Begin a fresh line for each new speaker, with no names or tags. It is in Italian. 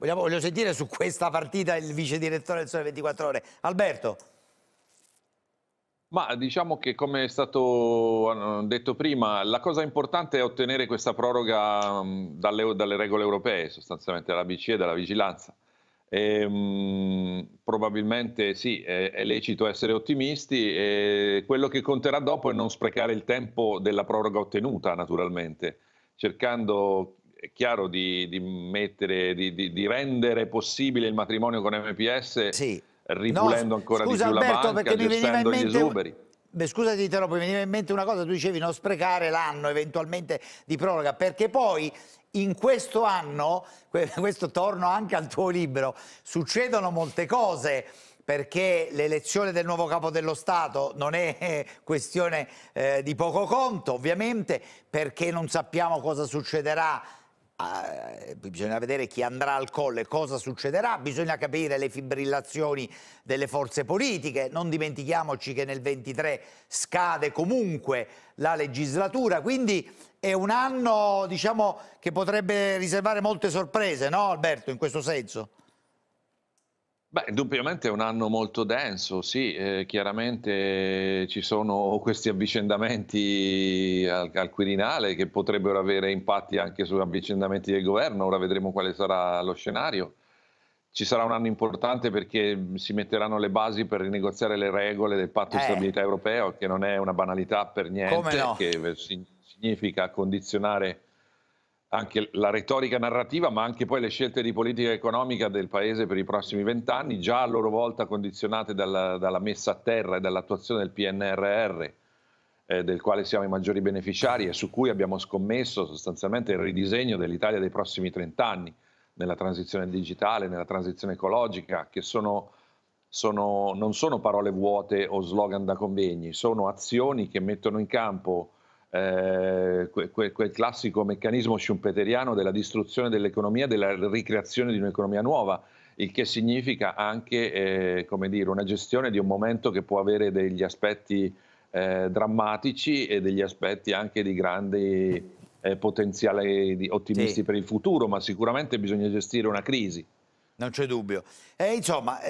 Vogliamo, voglio sentire su questa partita il vice direttore del Sole 24 Ore. Alberto.
Ma diciamo che come è stato detto prima, la cosa importante è ottenere questa proroga mm, dalle, dalle regole europee, sostanzialmente dalla BCE, dalla vigilanza. E, ehm, mh, probabilmente sì, è, è, lecito essere ottimisti e quello che conterà dopo è non sprecare il tempo della proroga ottenuta naturalmente, cercando è chiaro di, di mettere, di, di, di, rendere possibile il matrimonio con MPS sì. ripulendo no, ancora scusa, di più Alberto, la banca, gestendo mente... gli esuberi.
Beh, scusa ti interrompo, mi veniva in mente una cosa, tu dicevi non sprecare l'anno eventualmente di proroga, perché poi in questo anno, questo torno anche al tuo libro, succedono molte cose perché l'elezione del nuovo capo dello Stato non è questione eh, di poco conto, ovviamente, perché non sappiamo cosa succederà eh, bisogna vedere chi andrà al colle, cosa succederà, bisogna capire le fibrillazioni delle forze politiche, non dimentichiamoci che nel 23 scade comunque la legislatura, quindi è un anno diciamo, che potrebbe riservare molte sorprese, no Alberto, in questo senso?
Beh, indubbiamente è un anno molto denso, sì, eh, chiaramente ci sono questi avvicendamenti al, al, Quirinale che potrebbero avere impatti anche su avvicendamenti del governo, ora vedremo quale sarà lo scenario. Ci sarà un anno importante perché si metteranno le basi per rinegoziare le regole del patto eh. di stabilità europeo, che non è una banalità per niente, no? che significa condizionare anche la retorica narrativa, ma anche poi le scelte di politica economica del Paese per i prossimi vent'anni, già a loro volta condizionate dalla, dalla messa a terra e dall'attuazione del PNRR, eh, del quale siamo i maggiori beneficiari e su cui abbiamo scommesso sostanzialmente il ridisegno dell'Italia dei prossimi trent'anni, nella transizione digitale, nella transizione ecologica, che sono, sono, non sono parole vuote o slogan da convegni, sono azioni che mettono in campo eh, quel, quel classico meccanismo schumpeteriano della distruzione dell'economia, della ricreazione di un'economia nuova, il che significa anche eh, come dire, una gestione di un momento che può avere degli aspetti eh, drammatici e degli aspetti anche di grandi eh, potenziale di ottimisti sì. per il futuro, ma sicuramente bisogna gestire una crisi. Non c'è dubbio. E insomma, eh,